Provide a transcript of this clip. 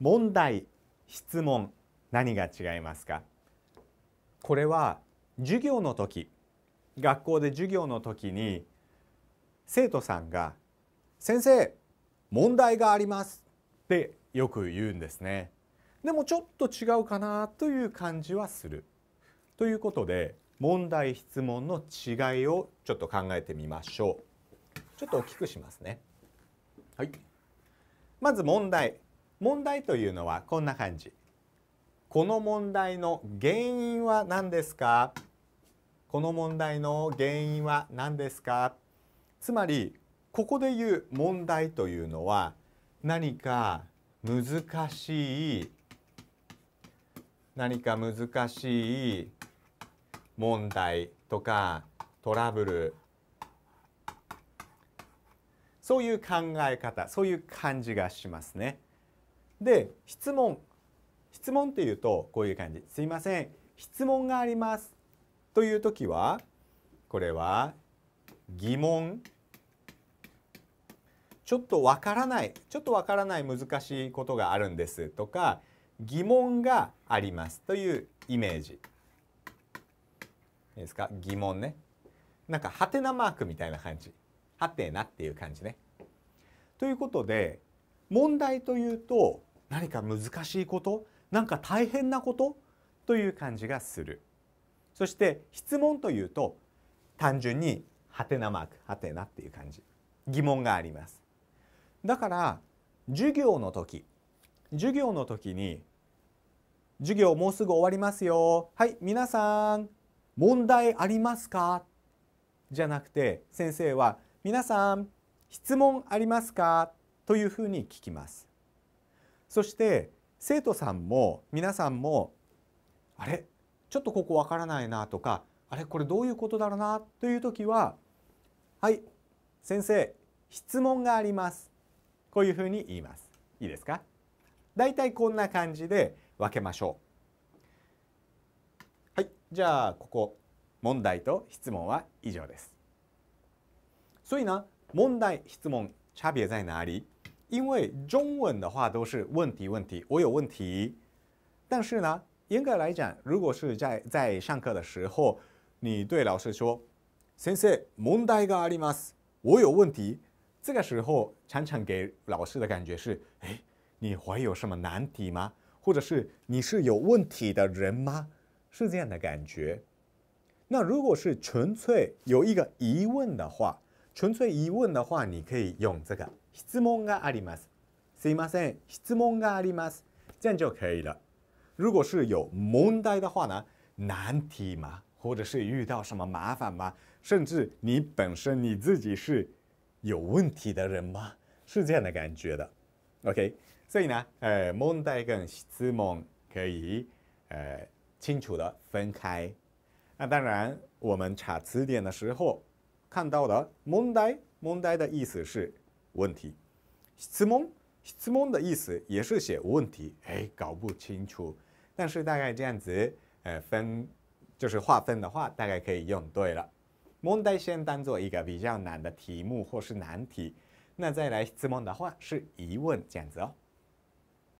問題質問何が違いますかこれは授業の時学校で授業の時に生徒さんが「先生問題があります」ってよく言うんですね。でもちょっと違うかなという感じはする。ということで問題質問の違いをちょっと考えてみましょう。ちょっと大きくしますね。はい。まず問題問題というのはこんな感じこの問題の原因は何ですかこの問題の原因は何ですかつまりここで言う問題というのは何か難しい何か難しい問題とかトラブルそういう考え方そういう感じがしますね。で質問質問っていうとこういう感じ「すいません質問があります」という時はこれは疑問ちょっとわからないちょっとわからない難しいことがあるんですとか疑問がありますというイメージいいですか疑問ねなんかハテナマークみたいな感じハテナっていう感じねということで問題というと何か難しいこと何か大変なことという感じがするそして質問というと単純にはてなマークはてなっていう感じ疑問がありますだから授業の時授業の時に授業もうすぐ終わりますよはい皆さん問題ありますかじゃなくて先生は皆さん質問ありますかというふうに聞きますそして生徒さんも皆さんもあれちょっとここわからないなとかあれこれどういうことだろうなという時ははい先生質問がありますこういうふうに言いますいいですかだいたいこんな感じで分けましょうはいじゃあここ問題と質問は以上ですそ所以な問題質問、差别在哪里？因为中文的话都是问题，问题我有问题。但是呢，严格来讲，如果是在在上课的时候，你对老师说，先生，問題があります，我有问题。这个时候常常给老师的感觉是，哎，你还有什么难题吗？或者是你是有问题的人吗？是这样的感觉。那如果是纯粹有一个疑问的话，纯粹疑问的话，你可以用这个“質問があります”。すいません、質問があります。这样就可以了。如果是有問題的話呢？難題嗎？或者是遇到什麼麻煩嗎？甚至你本身你自己是有問題的人嗎？是這樣的感覺的。OK。所以呢，呃，問題跟質問可以呃清楚的分開。那當然，我們查詞典的時候。看到的问题，问题的意思是问题。質問質問的意思也是写问题。哎，搞不清楚，但是大概这样子，呃，分就是划分的话，大概可以用对了。问题先当做一个比较难的题目或是难题，那再来質問的话是疑问这样子哦。